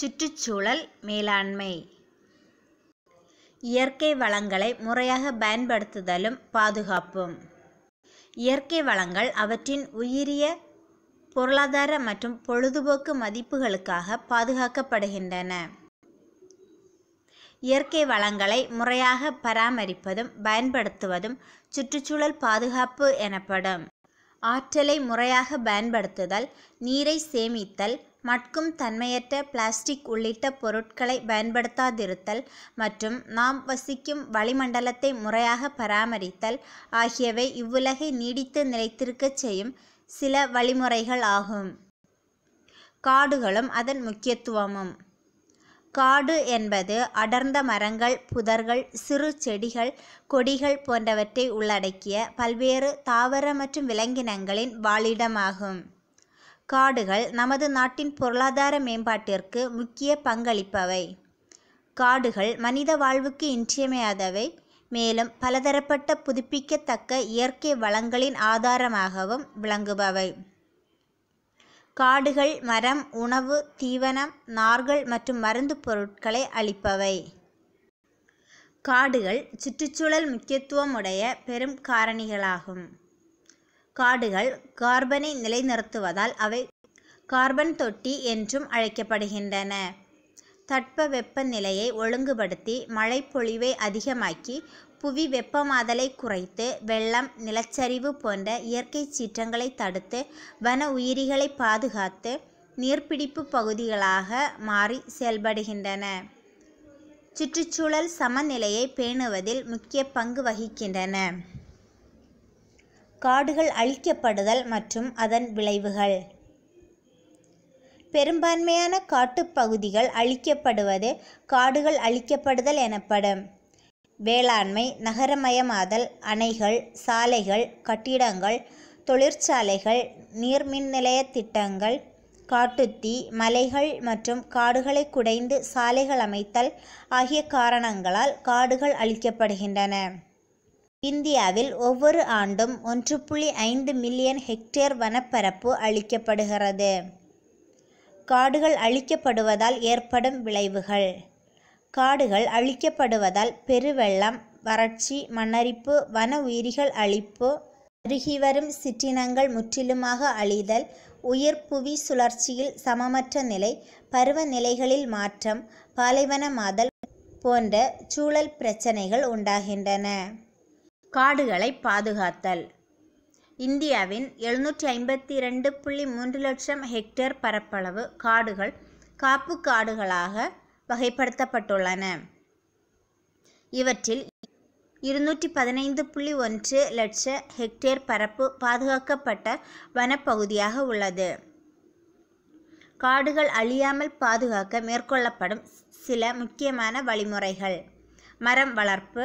சுற்றுச்சூழல் மேலாண்மை இயற்கை வளங்களை முறையாக பயன்படுத்துதலும் பாதுகாப்பும் இயற்கை வளங்கள் அவற்றின் உயிரிய பொருளாதார மற்றும் பொழுதுபோக்கு மதிப்புகளுக்காக பாதுகாக்கப்படுகின்றன இயற்கை வளங்களை முறையாக பராமரிப்பதும் பயன்படுத்துவதும் சுற்றுச்சூழல் பாதுகாப்பு எனப்படும் ஆற்றலை முறையாக பயன்படுத்துதல் நீரை சேமித்தல் மட்கும் தன்மையற்ற பிளாஸ்டிக் உள்ளிட்ட பொருட்களை பயன்படுத்தாதிருத்தல் மற்றும் நாம் வசிக்கும் வளிமண்டலத்தை முறையாக பராமரித்தல் ஆகியவை இவ்வுலகை நீடித்து நிலைத்திருக்கச் செய்யும் சில வழிமுறைகள் ஆகும் காடுகளும் அதன் முக்கியத்துவமும் காடு என்பது அடர்ந்த மரங்கள் புதர்கள் சிறு செடிகள் கொடிகள் போன்றவற்றை உள்ளடக்கிய பல்வேறு தாவர மற்றும் விலங்கினங்களின் வாழிடமாகும் காடுகள் நமது நாட்டின் பொருளாதார மேம்பாட்டிற்கு முக்கிய பங்களிப்பவை காடுகள் மனித வாழ்வுக்கு இன்றியமையாதவை மேலும் பலதரப்பட்ட புதுப்பிக்கத்தக்க இயற்கை வளங்களின் ஆதாரமாகவும் விளங்குபவை காடுகள் மரம் உணவு தீவனம் நார்கள் மற்றும் மருந்து பொருட்களை அளிப்பவை காடுகள் சுற்றுச்சூழல் முக்கியத்துவமுடைய பெரும் காரணிகளாகும் காடுகள் கார்பனை நிலைநிறுத்துவதால் அவை கார்பன் தொட்டி என்றும் அழைக்கப்படுகின்றன தட்ப வெப்பநிலையை ஒழுங்குபடுத்தி மழைப்பொழிவை அதிகமாக்கி புவி வெப்பமாதலை குறைத்து வெள்ளம் நிலச்சரிவு போன்ற இயற்கை சீற்றங்களை தடுத்து வன உயிரிகளை பாதுகாத்து நீர்ப்பிடிப்பு பகுதிகளாக மாறி செயல்படுகின்றன சுற்றுச்சூழல் சமநிலையை பேணுவதில் முக்கிய பங்கு வகிக்கின்றன காடுகள் அழிக்கப்படுதல் மற்றும் அதன் விளைவுகள் பெரும்பான்மையான காட்டுப்பகுதிகள் அழிக்கப்படுவது காடுகள் அழிக்கப்படுதல் எனப்படும் வேளாண்மை நகரமயமாதல் அணைகள் சாலைகள் கட்டிடங்கள் தொழிற்சாலைகள் நீர்மின் நிலைய திட்டங்கள் காட்டுத்தீ மலைகள் மற்றும் காடுகளை குடைந்து சாலைகள் அமைத்தல் ஆகிய காரணங்களால் காடுகள் அழிக்கப்படுகின்றன இந்தியாவில் ஒவ்வொரு ஆண்டும் ஒன்று புள்ளி ஐந்து மில்லியன் ஹெக்டேர் வனப்பரப்பு அழிக்கப்படுகிறது காடுகள் அழிக்கப்படுவதால் ஏற்படும் விளைவுகள் காடுகள் அழிக்கப்படுவதால் பெருவெள்ளம் வறட்சி மண்ணரிப்பு வன உயிரிகள் அழிப்பு அருகிவரும் வரும் சிற்றினங்கள் முற்றிலுமாக அழிதல் உயர் புவி சுழற்சியில் சமமற்ற நிலை பருவநிலைகளில் மாற்றம் பாலைவனமாதல் போன்ற சூழல் பிரச்சனைகள் உண்டாகின்றன காடுகளை பாதுகாத்தல் இந்தியாவின் எழுநூற்றி ஐம்பத்தி ரெண்டு புள்ளி மூன்று லட்சம் ஹெக்டேர் பரப்பளவு காடுகள் காப்பு காடுகளாக வகைப்படுத்தப்பட்டுள்ளன இவற்றில் இருநூற்றி பதினைந்து புள்ளி ஒன்று லட்ச ஹெக்டேர் பரப்பு பாதுகாக்கப்பட்ட வனப்பகுதியாக உள்ளது காடுகள் அழியாமல் பாதுகாக்க மேற்கொள்ளப்படும் சில முக்கியமான வழிமுறைகள் மரம் வளர்ப்பு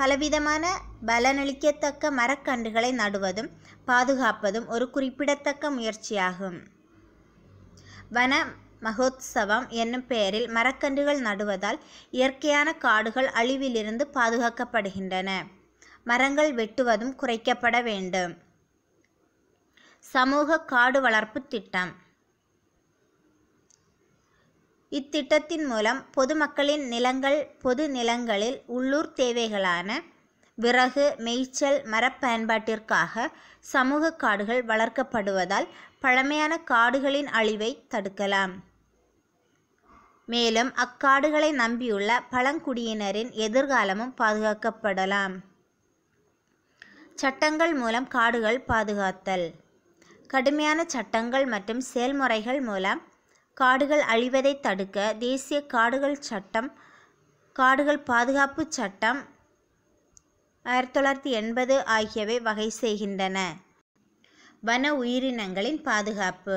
பலவிதமான பலனளிக்கத்தக்க மரக்கன்றுகளை நடுவதும் பாதுகாப்பதும் ஒரு குறிப்பிடத்தக்க முயற்சியாகும் வன மகோத்சவம் என்னும் பெயரில் மரக்கன்றுகள் நடுவதால் இயற்கையான காடுகள் அழிவிலிருந்து பாதுகாக்கப்படுகின்றன மரங்கள் வெட்டுவதும் குறைக்கப்பட வேண்டும் சமூக காடு வளர்ப்பு திட்டம் இத்திட்டத்தின் மூலம் பொதுமக்களின் நிலங்கள் பொது நிலங்களில் உள்ளூர் தேவைகளான விறகு மேய்ச்சல் மரப்பயன்பாட்டிற்காக சமூக காடுகள் வளர்க்கப்படுவதால் பழமையான காடுகளின் அழிவை தடுக்கலாம் மேலும் அக்காடுகளை நம்பியுள்ள பழங்குடியினரின் எதிர்காலமும் பாதுகாக்கப்படலாம் சட்டங்கள் மூலம் காடுகள் பாதுகாத்தல் கடுமையான சட்டங்கள் மற்றும் செயல்முறைகள் மூலம் காடுகள் அழிவதை தடுக்க தேசிய காடுகள் சட்டம் காடுகள் பாதுகாப்பு சட்டம் ஆயிரத்தி தொள்ளாயிரத்தி எண்பது ஆகியவை வகை செய்கின்றன வன உயிரினங்களின் பாதுகாப்பு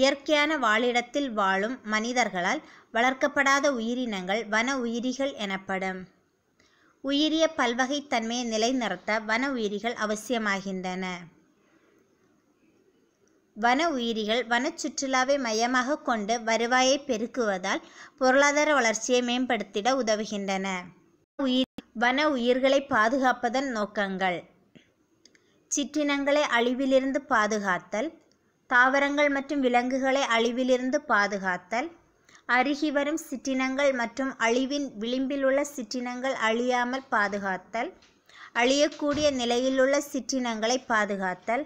இயற்கையான வாழிடத்தில் வாழும் மனிதர்களால் வளர்க்கப்படாத உயிரினங்கள் வன உயிரிகள் எனப்படும் உயிரிய பல்வகைத்தன்மையை நிலைநிறுத்த வன உயிரிகள் அவசியமாகின்றன வன உயிரிகள் வனச்சுற்றுலாவை மையமாக கொண்டு வருவாயை பெருக்குவதால் பொருளாதார வளர்ச்சியை மேம்படுத்திட உதவுகின்றன உயிர் வன உயிர்களை பாதுகாப்பதன் நோக்கங்கள் சிற்றினங்களை அழிவிலிருந்து பாதுகாத்தல் தாவரங்கள் மற்றும் விலங்குகளை அழிவிலிருந்து பாதுகாத்தல் அருகி வரும் சிற்றினங்கள் மற்றும் அழிவின் விளிம்பில் உள்ள சிற்றினங்கள் அழியாமல் பாதுகாத்தல் அழியக்கூடிய நிலையிலுள்ள சிற்றினங்களை பாதுகாத்தல்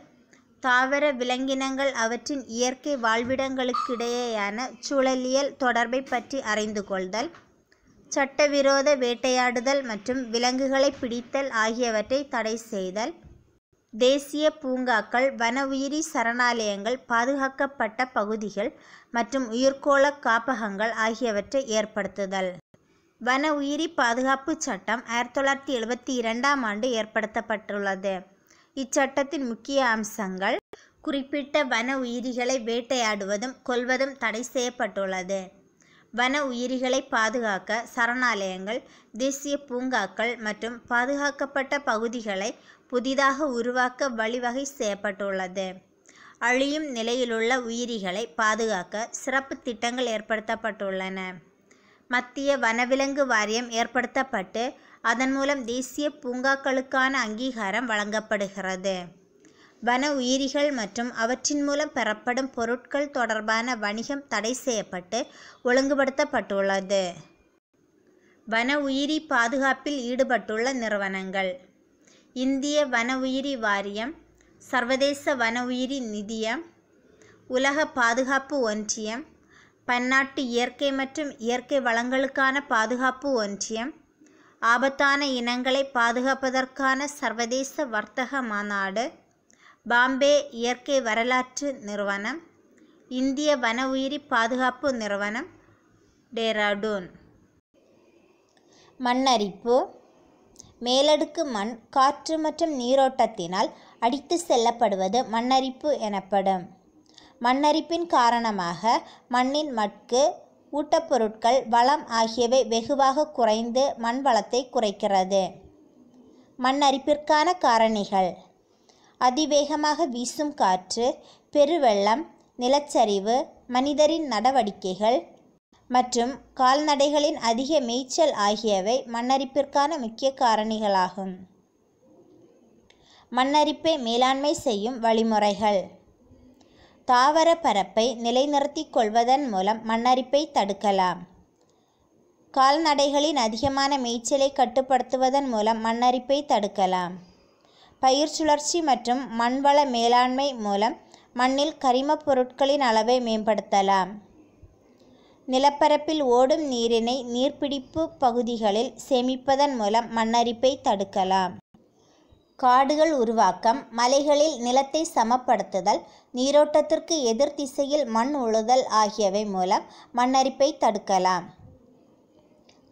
தாவர விலங்கினங்கள் அவற்றின் இயற்கை வாழ்விடங்களுக்கிடையேயான சூழலியல் தொடர்பை பற்றி அறிந்து கொள்தல் சட்டவிரோத வேட்டையாடுதல் மற்றும் விலங்குகளை பிடித்தல் ஆகியவற்றை தடை செய்தல் தேசிய பூங்காக்கள் வன உயிரி சரணாலயங்கள் பாதுகாக்கப்பட்ட பகுதிகள் மற்றும் உயிர்கோள காப்பகங்கள் ஆகியவற்றை ஏற்படுத்துதல் வன உயிரி பாதுகாப்பு சட்டம் ஆயிரத்தி தொள்ளாயிரத்தி எழுபத்தி இரண்டாம் ஆண்டு ஏற்படுத்தப்பட்டுள்ளது இச்சட்டத்தின் முக்கிய அம்சங்கள் குறிப்பிட்ட வன உயிரிகளை வேட்டையாடுவதும் கொல்வதும் தடை செய்யப்பட்டுள்ளது வன உயிரிகளை பாதுகாக்க சரணாலயங்கள் தேசிய பூங்காக்கள் மற்றும் பாதுகாக்கப்பட்ட பகுதிகளை புதிதாக உருவாக்க வழிவகை செய்யப்பட்டுள்ளது அழியும் நிலையிலுள்ள உயிரிகளை பாதுகாக்க சிறப்பு திட்டங்கள் ஏற்படுத்தப்பட்டுள்ளன மத்திய வனவிலங்கு வாரியம் ஏற்படுத்தப்பட்டு அதன் மூலம் தேசிய பூங்காக்களுக்கான அங்கீகாரம் வழங்கப்படுகிறது வன உயிரிகள் மற்றும் அவற்றின் மூலம் பெறப்படும் பொருட்கள் தொடர்பான வணிகம் தடை செய்யப்பட்டு ஒழுங்குபடுத்தப்பட்டுள்ளது வன உயிரி பாதுகாப்பில் ஈடுபட்டுள்ள நிறுவனங்கள் இந்திய வன உயிரி வாரியம் சர்வதேச வன உயிரி நிதியம் உலக பாதுகாப்பு ஒன்றியம் பன்னாட்டு இயற்கை மற்றும் இயற்கை வளங்களுக்கான பாதுகாப்பு ஒன்றியம் ஆபத்தான இனங்களை பாதுகாப்பதற்கான சர்வதேச வர்த்தக மாநாடு பாம்பே இயற்கை வரலாற்று நிறுவனம் இந்திய வன உயிரி பாதுகாப்பு நிறுவனம் டேராடூன் மண்ணரிப்பு மேலடுக்கு மண் காற்று மற்றும் நீரோட்டத்தினால் அடித்து செல்லப்படுவது மண்ணரிப்பு எனப்படும் மண்ணரிப்பின் காரணமாக மண்ணின் மட்கு ஊட்டப்பொருட்கள் வளம் ஆகியவை வெகுவாக குறைந்து மண் வளத்தை குறைக்கிறது மண்ணரிப்பிற்கான காரணிகள் அதிவேகமாக வீசும் காற்று பெருவெள்ளம் நிலச்சரிவு மனிதரின் நடவடிக்கைகள் மற்றும் கால்நடைகளின் அதிக மேய்ச்சல் ஆகியவை மண்ணரிப்பிற்கான முக்கிய காரணிகளாகும் மண்ணரிப்பை மேலாண்மை செய்யும் வழிமுறைகள் தாவர பரப்பை நிலைநிறுத்திக் கொள்வதன் மூலம் மண்ணரிப்பை தடுக்கலாம் கால்நடைகளின் அதிகமான மேய்ச்சலை கட்டுப்படுத்துவதன் மூலம் மண்ணரிப்பை தடுக்கலாம் பயிர் சுழற்சி மற்றும் மண்வள மேலாண்மை மூலம் மண்ணில் கரிமப் பொருட்களின் அளவை மேம்படுத்தலாம் நிலப்பரப்பில் ஓடும் நீரினை நீர்பிடிப்பு பகுதிகளில் சேமிப்பதன் மூலம் மண்ணரிப்பை தடுக்கலாம் காடுகள் உருவாக்கம் மலைகளில் நிலத்தை சமப்படுத்துதல் நீரோட்டத்திற்கு எதிர் திசையில் மண் உழுதல் ஆகியவை மூலம் மண்ணரிப்பை தடுக்கலாம்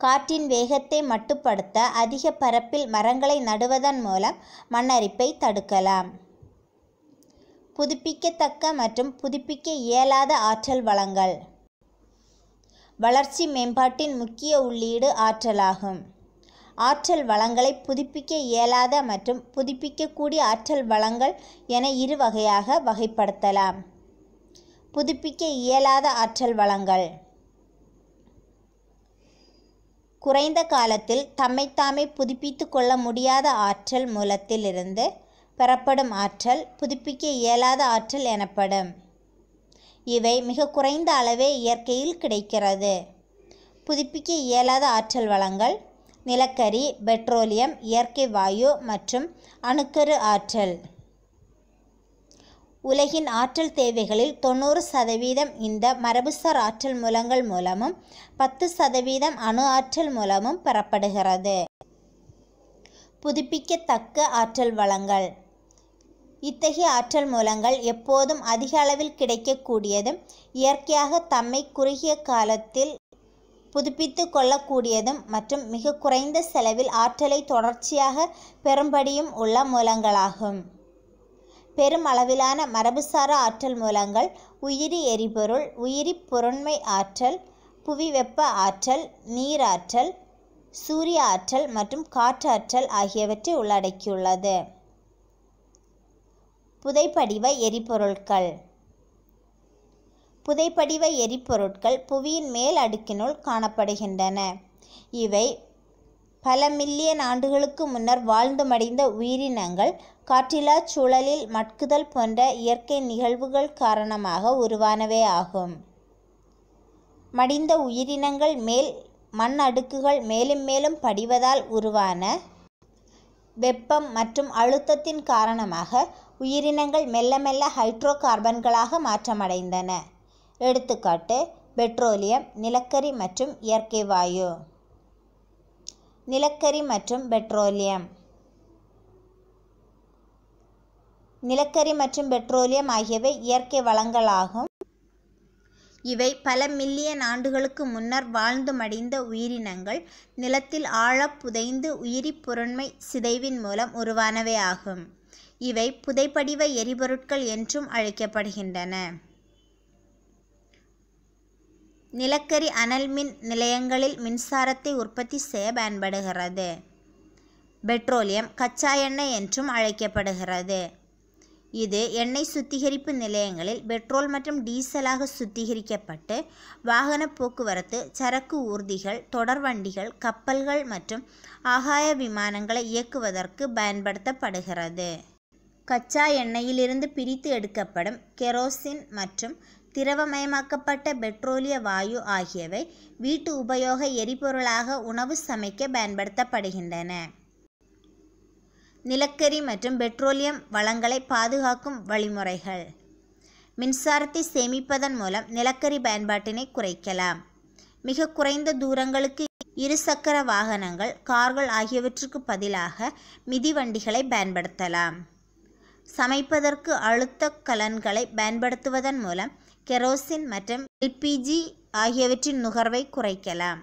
காற்றின் வேகத்தை மட்டுப்படுத்த அதிக பரப்பில் மரங்களை நடுவதன் மூலம் மண்ணரிப்பை தடுக்கலாம் புதுப்பிக்கத்தக்க மற்றும் புதுப்பிக்க இயலாத ஆற்றல் வளங்கள் வளர்ச்சி மேம்பாட்டின் முக்கிய உள்ளீடு ஆற்றலாகும் ஆற்றல் வளங்களை புதுப்பிக்க இயலாத மற்றும் புதுப்பிக்கக்கூடிய ஆற்றல் வளங்கள் என இரு வகையாக வகைப்படுத்தலாம் புதுப்பிக்க இயலாத ஆற்றல் வளங்கள் குறைந்த காலத்தில் தம்மைத்தாமே புதுப்பித்து கொள்ள முடியாத ஆற்றல் மூலத்திலிருந்து பெறப்படும் ஆற்றல் புதுப்பிக்க இயலாத ஆற்றல் எனப்படும் இவை மிக குறைந்த அளவே இயற்கையில் கிடைக்கிறது புதுப்பிக்க இயலாத ஆற்றல் வளங்கள் நிலக்கரி பெட்ரோலியம் இயற்கை வாயு மற்றும் அணுக்கரு ஆற்றல் உலகின் ஆற்றல் தேவைகளில் தொண்ணூறு சதவீதம் இந்த மரபுசார் ஆற்றல் மூலங்கள் மூலமும் பத்து சதவீதம் அணு ஆற்றல் மூலமும் பெறப்படுகிறது புதுப்பிக்கத்தக்க ஆற்றல் வளங்கள் இத்தகைய ஆற்றல் மூலங்கள் எப்போதும் அதிக அளவில் கிடைக்கக்கூடியதும் இயற்கையாக தம்மை குறுகிய காலத்தில் புதுப்பித்து கொள்ளக்கூடியதும் மற்றும் மிக குறைந்த செலவில் ஆற்றலை தொடர்ச்சியாக பெறும்படியும் உள்ள மூலங்களாகும் பெருமளவிலான மரபுசார ஆற்றல் மூலங்கள் உயிரி எரிபொருள் உயிரி பொருண்மை ஆற்றல் புவி வெப்ப ஆற்றல் நீராற்றல் சூரிய ஆற்றல் மற்றும் காற்றாற்றல் ஆகியவற்றை உள்ளடக்கியுள்ளது புதைப்படிவ எரிபொருட்கள் புதைப்படிவ எரிபொருட்கள் புவியின் மேல் அடுக்கினுள் காணப்படுகின்றன இவை பல மில்லியன் ஆண்டுகளுக்கு முன்னர் வாழ்ந்து மடிந்த உயிரினங்கள் காற்றிலா சூழலில் மட்குதல் போன்ற இயற்கை நிகழ்வுகள் காரணமாக உருவானவே ஆகும் மடிந்த உயிரினங்கள் மேல் மண் அடுக்குகள் மேலும் மேலும் படிவதால் உருவான வெப்பம் மற்றும் அழுத்தத்தின் காரணமாக உயிரினங்கள் மெல்ல மெல்ல ஹைட்ரோ கார்பன்களாக மாற்றமடைந்தன எடுத்துக்காட்டு பெட்ரோலியம் நிலக்கரி மற்றும் இயற்கை வாயு நிலக்கரி மற்றும் பெட்ரோலியம் நிலக்கரி மற்றும் பெட்ரோலியம் ஆகியவை இயற்கை வளங்களாகும் இவை பல மில்லியன் ஆண்டுகளுக்கு முன்னர் வாழ்ந்து மடிந்த உயிரினங்கள் நிலத்தில் ஆழ புதைந்து உயிரி புறன்மை சிதைவின் மூலம் உருவானவை ஆகும் இவை புதைப்படிவ எரிபொருட்கள் என்றும் அழைக்கப்படுகின்றன நிலக்கரி அனல் மின் நிலையங்களில் மின்சாரத்தை உற்பத்தி செய்ய பயன்படுகிறது பெட்ரோலியம் கச்சா எண்ணெய் என்றும் அழைக்கப்படுகிறது இது எண்ணெய் சுத்திகரிப்பு நிலையங்களில் பெட்ரோல் மற்றும் டீசலாக சுத்திகரிக்கப்பட்டு வாகன போக்குவரத்து சரக்கு ஊர்திகள் தொடர்வண்டிகள் கப்பல்கள் மற்றும் ஆகாய விமானங்களை இயக்குவதற்கு பயன்படுத்தப்படுகிறது கச்சா எண்ணெயிலிருந்து பிரித்து எடுக்கப்படும் கெரோசின் மற்றும் திரவமயமாக்கப்பட்ட பெட்ரோலிய வாயு ஆகியவை வீட்டு உபயோக எரிபொருளாக உணவு சமைக்க பயன்படுத்தப்படுகின்றன நிலக்கரி மற்றும் பெட்ரோலியம் வளங்களை பாதுகாக்கும் வழிமுறைகள் மின்சாரத்தை சேமிப்பதன் மூலம் நிலக்கரி பயன்பாட்டினை குறைக்கலாம் மிக குறைந்த தூரங்களுக்கு இருசக்கர வாகனங்கள் கார்கள் ஆகியவற்றுக்கு பதிலாக மிதிவண்டிகளை பயன்படுத்தலாம் சமைப்பதற்கு அழுத்த கலன்களை பயன்படுத்துவதன் மூலம் கெரோசின் மற்றும் எல்பிஜி ஆகியவற்றின் நுகர்வை குறைக்கலாம்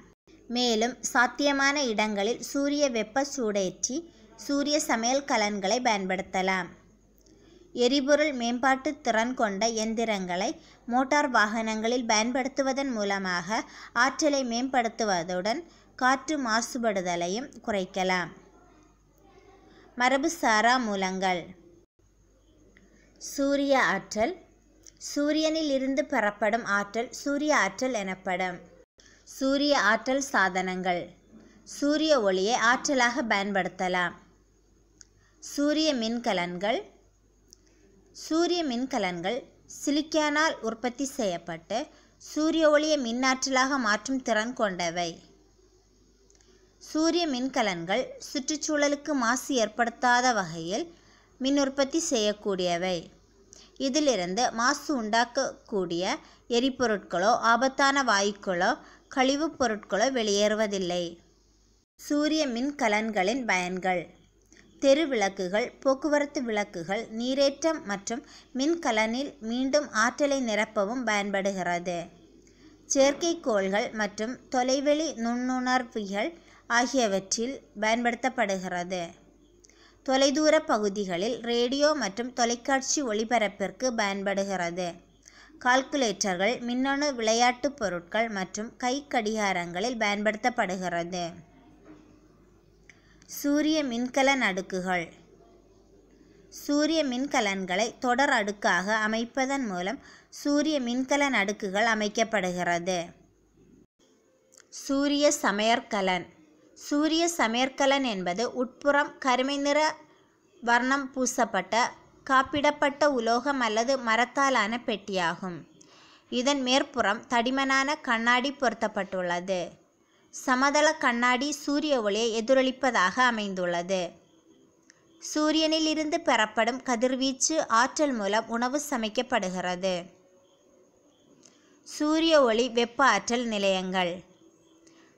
மேலும் சாத்தியமான இடங்களில் சூரிய வெப்ப சூடேற்றி சூரிய சமையல் கலன்களை பயன்படுத்தலாம் எரிபொருள் மேம்பாட்டு திறன் கொண்ட எந்திரங்களை மோட்டார் வாகனங்களில் பயன்படுத்துவதன் மூலமாக ஆற்றலை மேம்படுத்துவதுடன் காற்று மாசுபடுதலையும் குறைக்கலாம் மரபுசாரா மூலங்கள் சூரிய ஆற்றல் சூரியனில் இருந்து பெறப்படும் ஆற்றல் சூரிய ஆற்றல் எனப்படும் சூரிய ஆற்றல் சாதனங்கள் சூரிய ஒளியை ஆற்றலாக பயன்படுத்தலாம் சூரிய மின்கலன்கள் சூரிய மின்கலன்கள் சிலிக்கானால் உற்பத்தி செய்யப்பட்டு சூரிய ஒளியை மின்னாற்றலாக மாற்றும் திறன் கொண்டவை சூரிய மின்கலன்கள் சுற்றுச்சூழலுக்கு மாசு ஏற்படுத்தாத வகையில் மின் உற்பத்தி செய்யக்கூடியவை இதிலிருந்து மாசு உண்டாக்கக்கூடிய எரிபொருட்களோ ஆபத்தான வாயுக்களோ கழிவுப் பொருட்களோ வெளியேறுவதில்லை சூரிய மின்கலன்களின் பயன்கள் தெரு விளக்குகள் போக்குவரத்து விளக்குகள் நீரேற்றம் மற்றும் மின்கலனில் மீண்டும் ஆற்றலை நிரப்பவும் பயன்படுகிறது செயற்கைக்கோள்கள் மற்றும் தொலைவெளி நுண்ணுணர்விகள் ஆகியவற்றில் பயன்படுத்தப்படுகிறது தொலைதூர பகுதிகளில் ரேடியோ மற்றும் தொலைக்காட்சி ஒளிபரப்பிற்கு பயன்படுகிறது கால்குலேட்டர்கள் மின்னணு விளையாட்டுப் பொருட்கள் மற்றும் கை கடிகாரங்களில் பயன்படுத்தப்படுகிறது சூரிய மின்கலன் அடுக்குகள் சூரிய மின்கலன்களை தொடர் அடுக்காக அமைப்பதன் மூலம் சூரிய மின்கலன் அடுக்குகள் அமைக்கப்படுகிறது சூரிய சமையற்கலன் சூரிய சமேர்க்கலன் என்பது உட்புறம் கருமை நிற வர்ணம் பூசப்பட்ட காப்பிடப்பட்ட உலோகம் அல்லது மரத்தாலான பெட்டியாகும் இதன் மேற்புறம் தடிமனான கண்ணாடி பொருத்தப்பட்டுள்ளது சமதள கண்ணாடி சூரிய ஒளியை எதிரொலிப்பதாக அமைந்துள்ளது சூரியனிலிருந்து பெறப்படும் கதிர்வீச்சு ஆற்றல் மூலம் உணவு சமைக்கப்படுகிறது சூரிய ஒளி வெப்ப ஆற்றல் நிலையங்கள்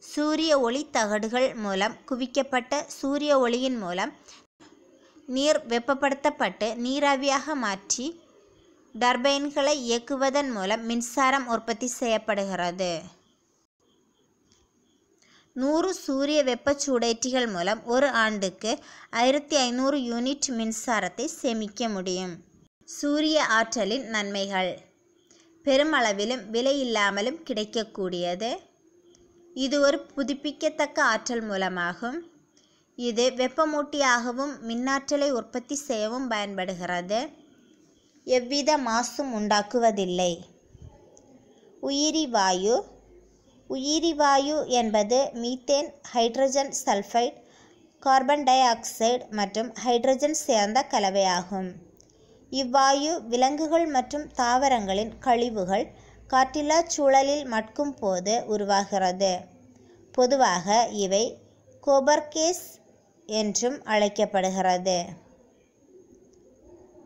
சூரிய ஒளி தகடுகள் மூலம் குவிக்கப்பட்ட சூரிய ஒளியின் மூலம் நீர் வெப்பப்படுத்தப்பட்டு நீராவியாக மாற்றி டர்பைன்களை இயக்குவதன் மூலம் மின்சாரம் உற்பத்தி செய்யப்படுகிறது நூறு சூரிய வெப்ப சூடேற்றிகள் மூலம் ஒரு ஆண்டுக்கு ஆயிரத்தி ஐநூறு யூனிட் மின்சாரத்தை சேமிக்க முடியும் சூரிய ஆற்றலின் நன்மைகள் பெருமளவிலும் விலையில்லாமலும் கிடைக்கக்கூடியது இது ஒரு புதுப்பிக்கத்தக்க ஆற்றல் மூலமாகும் இது வெப்பமூட்டியாகவும் மின்னாற்றலை உற்பத்தி செய்யவும் பயன்படுகிறது எவ்வித மாசும் உண்டாக்குவதில்லை உயிரி வாயு உயிரி வாயு என்பது methane hydrogen sulphide carbon dioxide மற்றும் ஹைட்ரஜன் சேர்ந்த கலவையாகும் இவ்வாயு விலங்குகள் மற்றும் தாவரங்களின் கழிவுகள் காற்றில்லா சூழலில் மட்கும் போது உருவாகிறது பொதுவாக இவை கோபர்கேஸ் என்றும் அழைக்கப்படுகிறது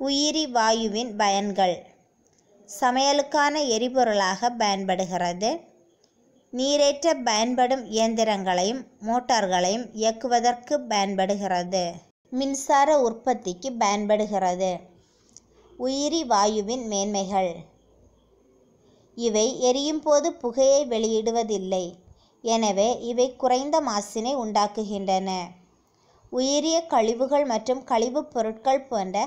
உயிரி வாயுவின் பயன்கள் சமையலுக்கான எரிபொருளாக பயன்படுகிறது நீரேற்ற பயன்படும் இயந்திரங்களையும் மோட்டார்களையும் இயக்குவதற்கு பயன்படுகிறது மின்சார உற்பத்திக்கு பயன்படுகிறது உயிரி வாயுவின் மேன்மைகள் இவை எரியும் போது புகையை வெளியிடுவதில்லை எனவே இவை குறைந்த மாசினை உண்டாக்குகின்றன உயிரிய கழிவுகள் மற்றும் கழிவுப் பொருட்கள் போன்ற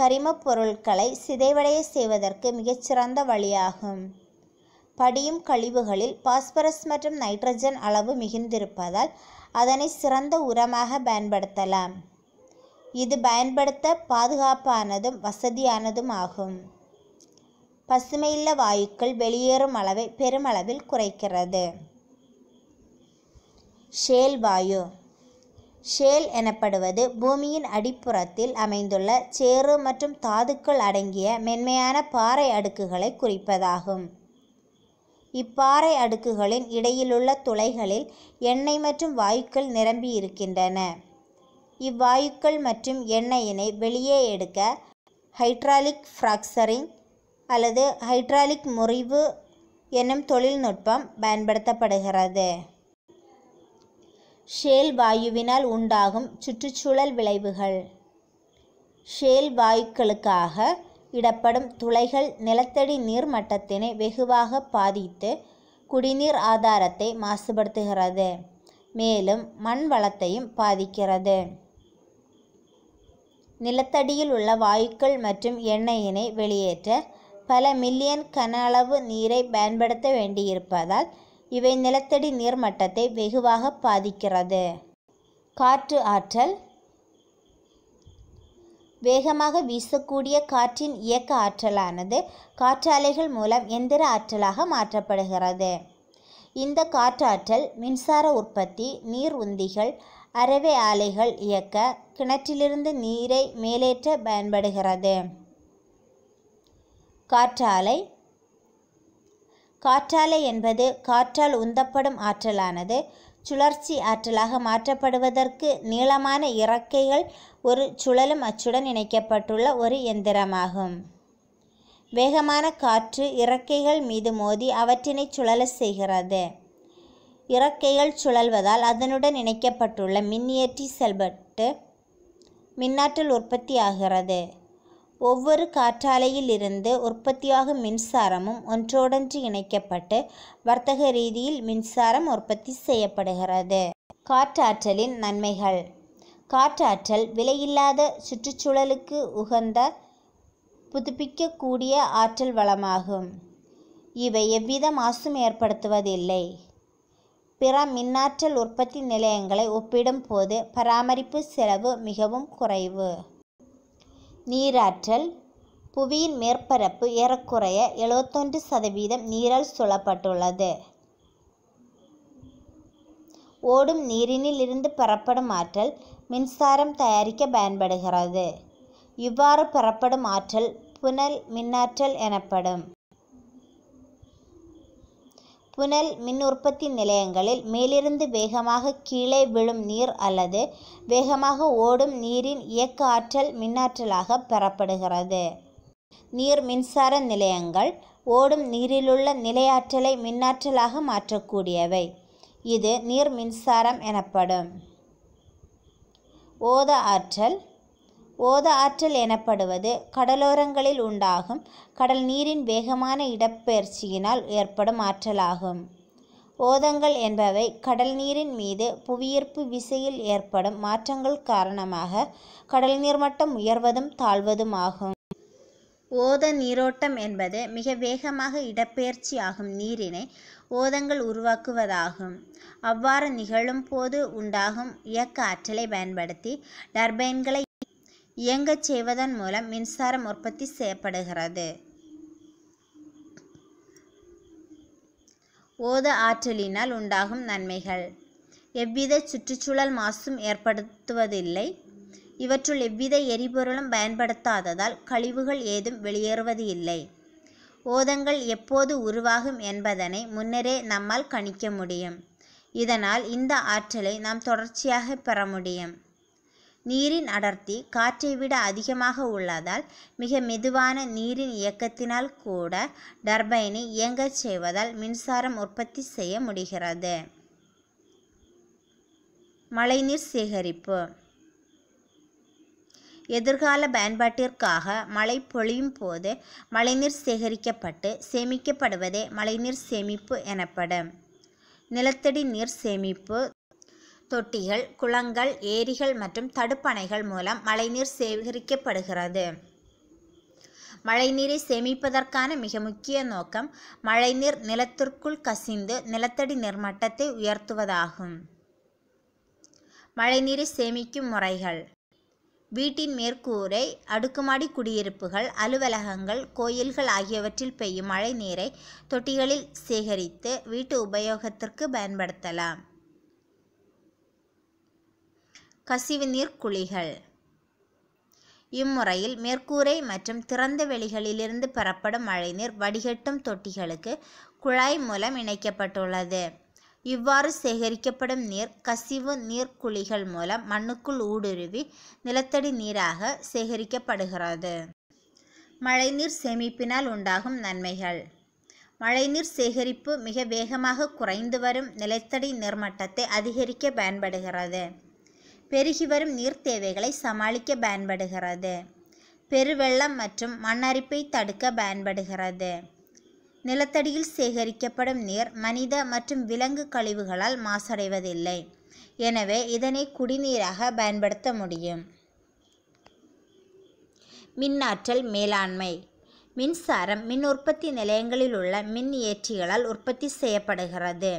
கரிமப் பொருட்களை சிதைவடைய செய்வதற்கு மிகச்சிறந்த வழியாகும் படியும் கழிவுகளில் பாஸ்பரஸ் மற்றும் நைட்ரஜன் அளவு மிகுந்திருப்பதால் அதனை சிறந்த உரமாக பயன்படுத்தலாம் இது பயன்படுத்த பாதுகாப்பானதும் வசதியானதும் ஆகும் பசுமையில்ல வாயுக்கள் வெளியேறும் அளவை பெருமளவில் குறைக்கிறது ஷேல் வாயு ஷேல் எனப்படுவது பூமியின் அடிப்புறத்தில் அமைந்துள்ள சேறு மற்றும் தாதுக்கள் அடங்கிய மென்மையான பாறை அடுக்குகளை குறிப்பதாகும் இப்பாறை அடுக்குகளின் இடையிலுள்ள துளைகளில் எண்ணெய் மற்றும் வாயுக்கள் நிரம்பி இருக்கின்றன இவ்வாயுக்கள் மற்றும் எண்ணெயினை வெளியே எடுக்க ஹைட்ராலிக் ஃப்ராக்சரிங் அல்லது ஹைட்ராலிக் முறிவு எனும் தொழில்நுட்பம் பயன்படுத்தப்படுகிறது ஷேல் வாயுவினால் உண்டாகும் சுற்றுச்சூழல் விளைவுகள் ஷேல் வாயுக்களுக்காக இடப்படும் துளைகள் நிலத்தடி நீர் மட்டத்தினை வெகுவாக பாதித்து குடிநீர் ஆதாரத்தை மாசுபடுத்துகிறது மேலும் மண் வளத்தையும் பாதிக்கிறது நிலத்தடியில் உள்ள வாயுக்கள் மற்றும் எண்ணெயினை வெளியேற்ற பல மில்லியன் கன அளவு நீரை பயன்படுத்த வேண்டியிருப்பதால் இவை நிலத்தடி நீர்மட்டத்தை வெகுவாக பாதிக்கிறது காற்று ஆற்றல் வேகமாக வீசக்கூடிய காற்றின் இயக்க ஆற்றலானது காற்றாலைகள் மூலம் எந்திர ஆற்றலாக மாற்றப்படுகிறது இந்த காற்றாற்றல் மின்சார உற்பத்தி நீர் உந்திகள் அரவே ஆலைகள் இயக்க கிணற்றிலிருந்து நீரை மேலேற்ற பயன்படுகிறது காற்றாலை காற்றாலை என்பது காற்றால் உந்தப்படும் ஆற்றலானது சுழற்சி ஆற்றலாக மாற்றப்படுவதற்கு நீளமான இறக்கைகள் ஒரு சுழலும் அச்சுடன் இணைக்கப்பட்டுள்ள ஒரு எந்திரமாகும் வேகமான காற்று இறக்கைகள் மீது மோதி அவற்றினை சுழல செய்கிறது இறக்கைகள் சுழல்வதால் அதனுடன் இணைக்கப்பட்டுள்ள மின்னியற்றி செல்பட்டு மின்னாற்றல் உற்பத்தி ஆகிறது ஒவ்வொரு காற்றாலையிலிருந்து உற்பத்தியாகும் மின்சாரமும் ஒன்றோடொன்று இணைக்கப்பட்டு வர்த்தக ரீதியில் மின்சாரம் உற்பத்தி செய்யப்படுகிறது காற்றாற்றலின் நன்மைகள் காற்றாற்றல் விலையில்லாத சுற்றுச்சூழலுக்கு உகந்த புதுப்பிக்கக்கூடிய ஆற்றல் வளமாகும் இவை எவ்வித மாசும் ஏற்படுத்துவதில்லை பிற மின்னாற்றல் உற்பத்தி நிலையங்களை ஒப்பிடும் போது பராமரிப்பு செலவு மிகவும் குறைவு நீராற்றல் புவியின் மேற்பரப்பு ஏறக்குறைய எழுபத்தொன்று சதவீதம் நீரால் சூழப்பட்டுள்ளது ஓடும் நீரினில் இருந்து பெறப்படும் ஆற்றல் மின்சாரம் தயாரிக்க பயன்படுகிறது இவ்வாறு பெறப்படும் ஆற்றல் புனல் மின்னாற்றல் எனப்படும் புனல் மின் உற்பத்தி நிலையங்களில் மேலிருந்து வேகமாக கீழே விழும் நீர் அல்லது வேகமாக ஓடும் நீரின் இயக்க ஆற்றல் மின்னாற்றலாக பெறப்படுகிறது நீர் மின்சார நிலையங்கள் ஓடும் நீரிலுள்ள நிலையாற்றலை மின்னாற்றலாக மாற்றக்கூடியவை இது நீர் மின்சாரம் எனப்படும் ஓத ஆற்றல் ஓத ஆற்றல் எனப்படுவது கடலோரங்களில் உண்டாகும் கடல் நீரின் வேகமான இடப்பெயர்ச்சியினால் ஏற்படும் ஆற்றலாகும் ஓதங்கள் என்பவை கடல் நீரின் மீது புவியீர்ப்பு விசையில் ஏற்படும் மாற்றங்கள் காரணமாக கடல் நீர் மட்டம் உயர்வதும் தாழ்வதும் ஆகும் ஓத நீரோட்டம் என்பது மிக வேகமாக இடப்பெயர்ச்சி ஆகும் நீரினை ஓதங்கள் உருவாக்குவதாகும் அவ்வாறு நிகழும் போது உண்டாகும் இயக்க ஆற்றலை பயன்படுத்தி டர்பைன்களை இயங்கச் செய்வதன் மூலம் மின்சாரம் உற்பத்தி செய்யப்படுகிறது ஓத ஆற்றலினால் உண்டாகும் நன்மைகள் எவ்வித சுற்றுச்சூழல் மாசும் ஏற்படுத்துவதில்லை இவற்றுள் எவ்வித எரிபொருளும் பயன்படுத்தாததால் கழிவுகள் ஏதும் வெளியேறுவது இல்லை ஓதங்கள் எப்போது உருவாகும் என்பதனை முன்னரே நம்மால் கணிக்க முடியும் இதனால் இந்த ஆற்றலை நாம் தொடர்ச்சியாக பெற முடியும் நீரின் அடர்த்தி காற்றை விட அதிகமாக உள்ளதால் மிக மெதுவான நீரின் இயக்கத்தினால் கூட டர்பைனை இயங்கச் செய்வதால் மின்சாரம் உற்பத்தி செய்ய முடிகிறது மழைநீர் சேகரிப்பு எதிர்கால பயன்பாட்டிற்காக மழை பொழியும் போது மழைநீர் சேகரிக்கப்பட்டு சேமிக்கப்படுவதே மழைநீர் சேமிப்பு எனப்படும் நிலத்தடி நீர் சேமிப்பு தொட்டிகள் குளங்கள் ஏரிகள் மற்றும் தடுப்பணைகள் மூலம் மழைநீர் சேகரிக்கப்படுகிறது மழைநீரை சேமிப்பதற்கான மிக முக்கிய நோக்கம் மழைநீர் நிலத்திற்குள் கசிந்து நிலத்தடி நீர்மட்டத்தை உயர்த்துவதாகும் மழைநீரை சேமிக்கும் முறைகள் வீட்டின் மேற்கூரை அடுக்குமாடி குடியிருப்புகள் அலுவலகங்கள் கோயில்கள் ஆகியவற்றில் பெய்யும் மழைநீரை தொட்டிகளில் சேகரித்து வீட்டு உபயோகத்திற்கு பயன்படுத்தலாம் நீர் குழிகள் இம்முறையில் மேற்கூரை மற்றும் திறந்த வெளிகளிலிருந்து பெறப்படும் மழைநீர் வடிகட்டும் தொட்டிகளுக்கு குழாய் மூலம் இணைக்கப்பட்டுள்ளது இவ்வாறு சேகரிக்கப்படும் நீர் கசிவு நீர்க்குழிகள் மூலம் மண்ணுக்குள் ஊடுருவி நிலத்தடி நீராக சேகரிக்கப்படுகிறது மழைநீர் சேமிப்பினால் உண்டாகும் நன்மைகள் மழைநீர் சேகரிப்பு மிக வேகமாக குறைந்து வரும் நிலத்தடி நீர்மட்டத்தை அதிகரிக்க பயன்படுகிறது பெருகி வரும் நீர் தேவைகளை சமாளிக்க பயன்படுகிறது பெருவெள்ளம் மற்றும் மண்ணரிப்பை தடுக்க பயன்படுகிறது நிலத்தடியில் சேகரிக்கப்படும் நீர் மனித மற்றும் விலங்கு கழிவுகளால் மாசடைவதில்லை எனவே இதனை குடிநீராக பயன்படுத்த முடியும் மின்னாற்றல் மேலாண்மை மின்சாரம் மின் உற்பத்தி நிலையங்களில் உள்ள மின் ஏற்றிகளால் உற்பத்தி செய்யப்படுகிறது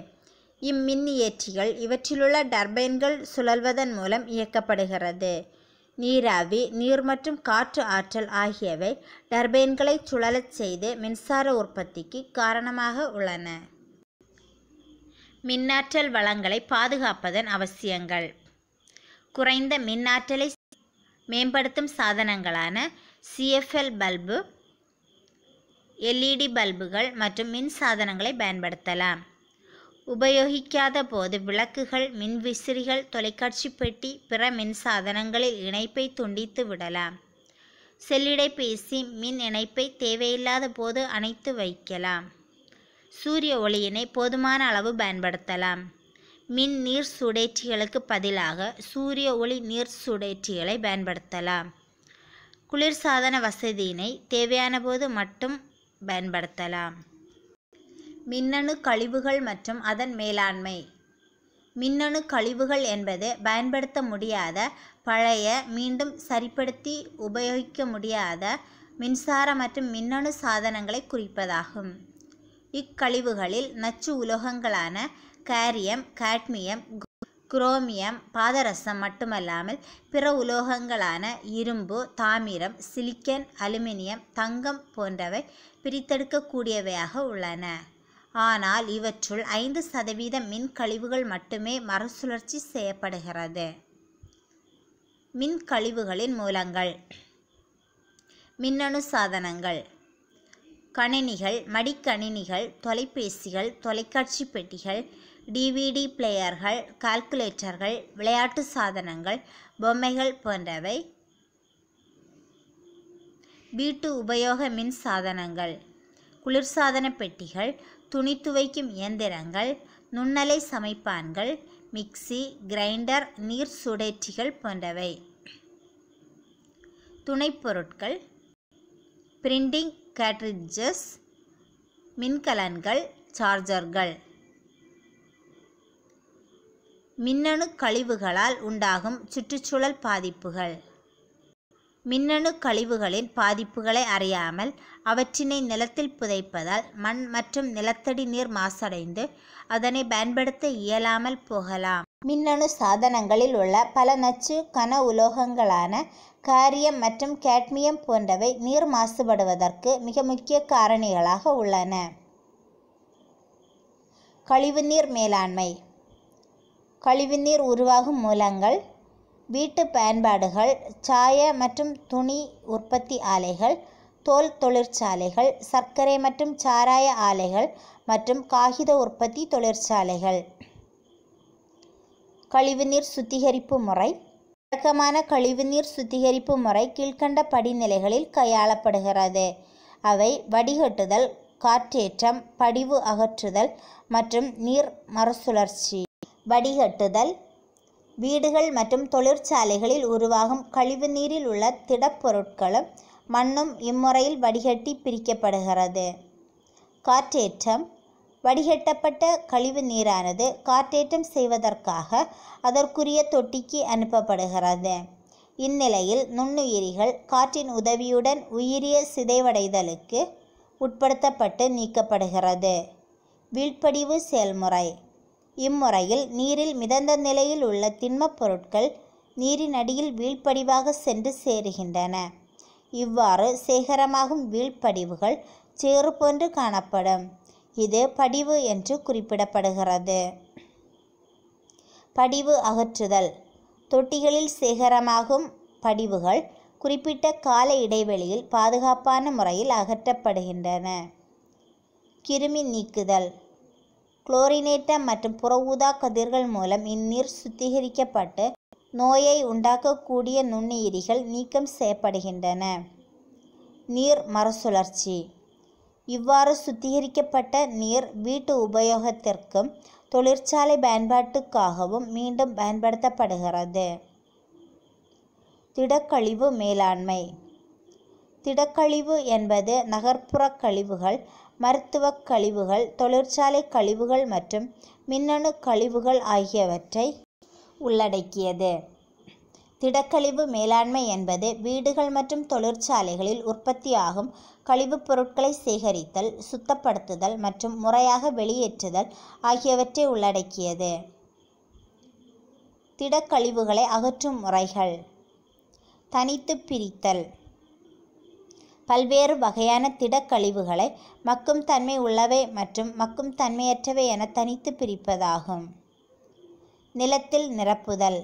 இம்மின்னியேற்றிகள் இவற்றிலுள்ள டர்பைன்கள் சுழல்வதன் மூலம் இயக்கப்படுகிறது நீராவி நீர் மற்றும் காற்று ஆற்றல் ஆகியவை டர்பைன்களை சுழலச் செய்து மின்சார உற்பத்திக்கு காரணமாக உள்ளன மின்னாற்றல் வளங்களை பாதுகாப்பதன் அவசியங்கள் குறைந்த மின்னாற்றலை மேம்படுத்தும் சாதனங்களான சிஎஃப்எல் பல்பு எல்இடி e பல்புகள் மற்றும் மின் சாதனங்களை பயன்படுத்தலாம் உபயோகிக்காத போது விளக்குகள் மின்விசிறிகள் தொலைக்காட்சி பெட்டி பிற மின் சாதனங்களில் இணைப்பை துண்டித்து விடலாம் செல்லிடைபேசி மின் இணைப்பை தேவையில்லாத போது அணைத்து வைக்கலாம் சூரிய ஒளியினை போதுமான அளவு பயன்படுத்தலாம் மின் நீர் சுடேற்றிகளுக்கு பதிலாக சூரிய ஒளி நீர் சுடேற்றிகளை பயன்படுத்தலாம் குளிர்சாதன வசதியினை தேவையான போது மட்டும் பயன்படுத்தலாம் மின்னணு கழிவுகள் மற்றும் அதன் மேலாண்மை மின்னணு கழிவுகள் என்பது பயன்படுத்த முடியாத பழைய மீண்டும் சரிப்படுத்தி உபயோகிக்க முடியாத மின்சார மற்றும் மின்னணு சாதனங்களை குறிப்பதாகும் இக்கழிவுகளில் நச்சு உலோகங்களான கேரியம் காட்மியம் குரோமியம் பாதரசம் மட்டுமல்லாமல் பிற உலோகங்களான இரும்பு தாமிரம் சிலிக்கன் அலுமினியம் தங்கம் போன்றவை பிரித்தெடுக்கக்கூடியவையாக உள்ளன ஆனால் இவற்றுள் ஐந்து சதவீத மின்கழிவுகள் மட்டுமே மறுசுழற்சி செய்யப்படுகிறது மின்கழிவுகளின் மூலங்கள் மின்னணு சாதனங்கள் கணினிகள் மடிக்கணினிகள் தொலைபேசிகள் தொலைக்காட்சி பெட்டிகள் டிவிடி பிளேயர்கள் கால்குலேட்டர்கள் விளையாட்டு சாதனங்கள் பொம்மைகள் போன்றவை வீட்டு உபயோக மின் சாதனங்கள் குளிர்சாதன பெட்டிகள் துணி துவைக்கும் இயந்திரங்கள் நுண்ணலை சமைப்பான்கள் மிக்சி கிரைண்டர் நீர் சுடேற்றிகள் போன்றவை துணைப்பொருட்கள் பிரிண்டிங் கேட்ரிட்ஜஸ் மின்கலன்கள் சார்ஜர்கள் மின்னணு கழிவுகளால் உண்டாகும் சுற்றுச்சூழல் பாதிப்புகள் மின்னணு கழிவுகளின் பாதிப்புகளை அறியாமல் அவற்றினை நிலத்தில் புதைப்பதால் மண் மற்றும் நிலத்தடி நீர் மாசடைந்து அதனை பயன்படுத்த இயலாமல் போகலாம் மின்னணு சாதனங்களில் உள்ள பல நச்சு கன உலோகங்களான காரியம் மற்றும் கேட்மியம் போன்றவை நீர் மாசுபடுவதற்கு மிக முக்கிய காரணிகளாக உள்ளன கழிவுநீர் மேலாண்மை கழிவுநீர் உருவாகும் மூலங்கள் வீட்டு பயன்பாடுகள் சாய மற்றும் துணி உற்பத்தி ஆலைகள் தோல் தொழிற்சாலைகள் சர்க்கரை மற்றும் சாராய ஆலைகள் மற்றும் காகித உற்பத்தி தொழிற்சாலைகள் கழிவுநீர் சுத்திகரிப்பு முறை வழக்கமான கழிவுநீர் சுத்திகரிப்பு முறை கீழ்கண்ட படிநிலைகளில் கையாளப்படுகிறது அவை வடிகட்டுதல் காற்றேற்றம் படிவு அகற்றுதல் மற்றும் நீர் மறுசுழற்சி வடிகட்டுதல் வீடுகள் மற்றும் தொழிற்சாலைகளில் உருவாகும் கழிவுநீரில் உள்ள திடப்பொருட்களும் மண்ணும் இம்முறையில் வடிகட்டி பிரிக்கப்படுகிறது காற்றேற்றம் வடிகட்டப்பட்ட கழிவு நீரானது காற்றேற்றம் செய்வதற்காக அதற்குரிய தொட்டிக்கு அனுப்பப்படுகிறது இந்நிலையில் நுண்ணுயிரிகள் காற்றின் உதவியுடன் உயிரிய சிதைவடைதலுக்கு உட்படுத்தப்பட்டு நீக்கப்படுகிறது வீழ்ப்படிவு செயல்முறை இம்முறையில் நீரில் மிதந்த நிலையில் உள்ள திண்மப் பொருட்கள் நீரின் அடியில் வீழ்படிவாக சென்று சேருகின்றன இவ்வாறு சேகரமாகும் வீழ்படிவுகள் சேறு போன்று காணப்படும் இது படிவு என்று குறிப்பிடப்படுகிறது படிவு அகற்றுதல் தொட்டிகளில் சேகரமாகும் படிவுகள் குறிப்பிட்ட கால இடைவெளியில் பாதுகாப்பான முறையில் அகற்றப்படுகின்றன கிருமி நீக்குதல் குளோரினேட்டம் மற்றும் புற ஊதா கதிர்கள் மூலம் இந்நீர் சுத்திகரிக்கப்பட்டு நோயை உண்டாக்கக்கூடிய நுண்ணுயிரிகள் நீக்கம் செய்யப்படுகின்றன நீர் மறுசுழற்சி இவ்வாறு சுத்திகரிக்கப்பட்ட நீர் வீட்டு உபயோகத்திற்கும் தொழிற்சாலை பயன்பாட்டுக்காகவும் மீண்டும் பயன்படுத்தப்படுகிறது திடக்கழிவு மேலாண்மை திடக்கழிவு என்பது நகர்ப்புற கழிவுகள் மருத்துவக் கழிவுகள் தொழிற்சாலை கழிவுகள் மற்றும் மின்னணு கழிவுகள் ஆகியவற்றை உள்ளடக்கியது திடக்கழிவு மேலாண்மை என்பது வீடுகள் மற்றும் தொழிற்சாலைகளில் உற்பத்தியாகும் கழிவுப் பொருட்களை சேகரித்தல் சுத்தப்படுத்துதல் மற்றும் முறையாக வெளியேற்றுதல் ஆகியவற்றை உள்ளடக்கியது திடக்கழிவுகளை அகற்றும் முறைகள் தனித்து பிரித்தல் பல்வேறு வகையான திடக்கழிவுகளை மக்கும் தன்மை உள்ளவை மற்றும் மக்கும் தன்மையற்றவை என தனித்து பிரிப்பதாகும் நிலத்தில் நிரப்புதல்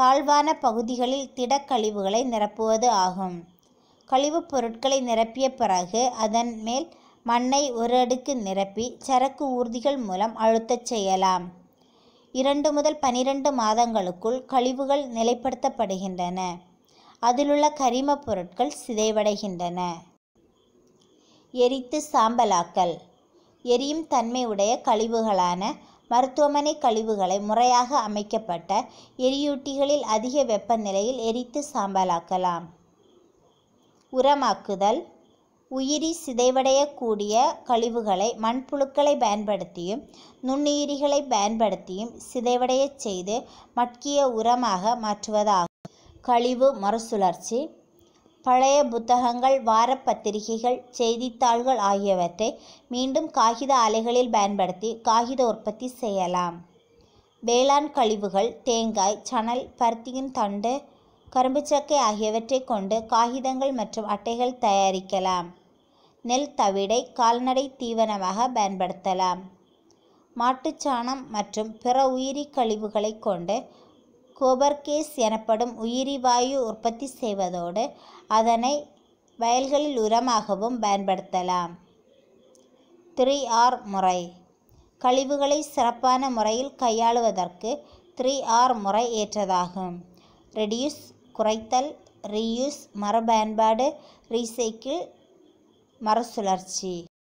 தாழ்வான பகுதிகளில் திடக்கழிவுகளை நிரப்புவது ஆகும் கழிவுப் பொருட்களை நிரப்பிய பிறகு அதன் மேல் மண்ணை ஒரு அடுக்கு நிரப்பி சரக்கு ஊர்திகள் மூலம் அழுத்தச் செய்யலாம் இரண்டு முதல் பனிரெண்டு மாதங்களுக்குள் கழிவுகள் நிலைப்படுத்தப்படுகின்றன அதிலுள்ள கரிமப் பொருட்கள் சிதைவடைகின்றன எரித்து சாம்பலாக்கல் எரியும் தன்மையுடைய கழிவுகளான மருத்துவமனை கழிவுகளை முறையாக அமைக்கப்பட்ட எரியூட்டிகளில் அதிக வெப்பநிலையில் எரித்து சாம்பலாக்கலாம் உரமாக்குதல் உயிரி சிதைவடையக்கூடிய கழிவுகளை மண்புழுக்களை பயன்படுத்தியும் நுண்ணுயிரிகளை பயன்படுத்தியும் சிதைவடையச் செய்து மட்கிய உரமாக மாற்றுவதாகும் கழிவு மறுசுழற்சி பழைய புத்தகங்கள் வாரப்பத்திரிகைகள் செய்தித்தாள்கள் ஆகியவற்றை மீண்டும் காகித அலைகளில் பயன்படுத்தி காகித உற்பத்தி செய்யலாம் வேளாண் கழிவுகள் தேங்காய் சணல் பருத்தியின் தண்டு கரும்புச்சக்கை ஆகியவற்றை கொண்டு காகிதங்கள் மற்றும் அட்டைகள் தயாரிக்கலாம் நெல் தவிடை கால்நடை தீவனமாக பயன்படுத்தலாம் மாட்டுச்சாணம் மற்றும் பிற உயிரி கழிவுகளை கொண்டு கோபர்கேஸ் எனப்படும் உயிரி வாயு உற்பத்தி செய்வதோடு அதனை வயல்களில் உரமாகவும் பயன்படுத்தலாம் த்ரீ ஆர் முறை கழிவுகளை சிறப்பான முறையில் கையாளுவதற்கு த்ரீ ஆர் முறை ஏற்றதாகும் ரெடியூஸ் குறைத்தல் ரீயூஸ் மறுபயன்பாடு ரீசைக்கிள் மறுசுழற்சி